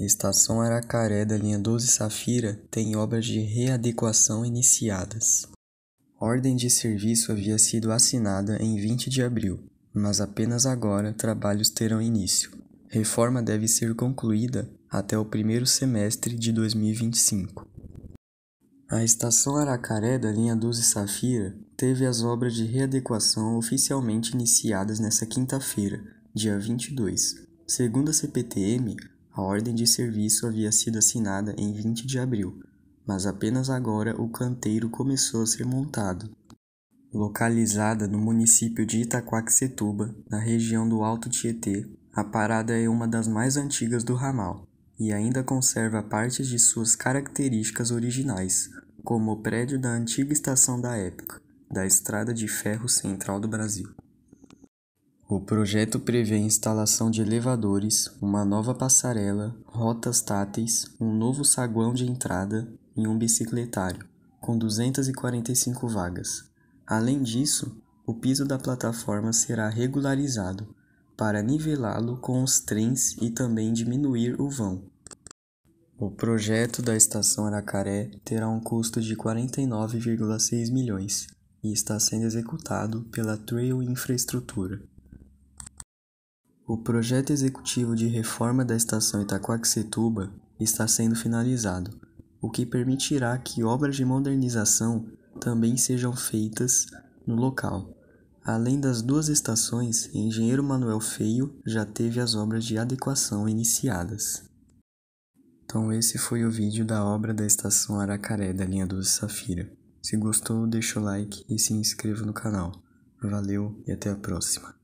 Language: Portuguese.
Estação Aracaré da linha 12 Safira tem obras de readequação iniciadas. Ordem de serviço havia sido assinada em 20 de abril, mas apenas agora trabalhos terão início. Reforma deve ser concluída até o primeiro semestre de 2025. A estação Aracaré da linha 12 Safira teve as obras de readequação oficialmente iniciadas nesta quinta-feira, dia 22. Segundo a CPTM, a ordem de serviço havia sido assinada em 20 de abril, mas apenas agora o canteiro começou a ser montado. Localizada no município de Itaquaquecetuba, na região do Alto Tietê, a parada é uma das mais antigas do ramal e ainda conserva partes de suas características originais, como o prédio da antiga estação da época, da Estrada de Ferro Central do Brasil. O projeto prevê a instalação de elevadores, uma nova passarela, rotas táteis, um novo saguão de entrada e um bicicletário, com 245 vagas. Além disso, o piso da plataforma será regularizado para nivelá-lo com os trens e também diminuir o vão. O projeto da estação Aracaré terá um custo de 49,6 milhões e está sendo executado pela Trail Infraestrutura. O projeto executivo de reforma da estação Itaquaquecetuba está sendo finalizado, o que permitirá que obras de modernização também sejam feitas no local. Além das duas estações, Engenheiro Manuel Feio já teve as obras de adequação iniciadas. Então esse foi o vídeo da obra da estação Aracaré da linha 12 Safira. Se gostou, deixa o like e se inscreva no canal. Valeu e até a próxima.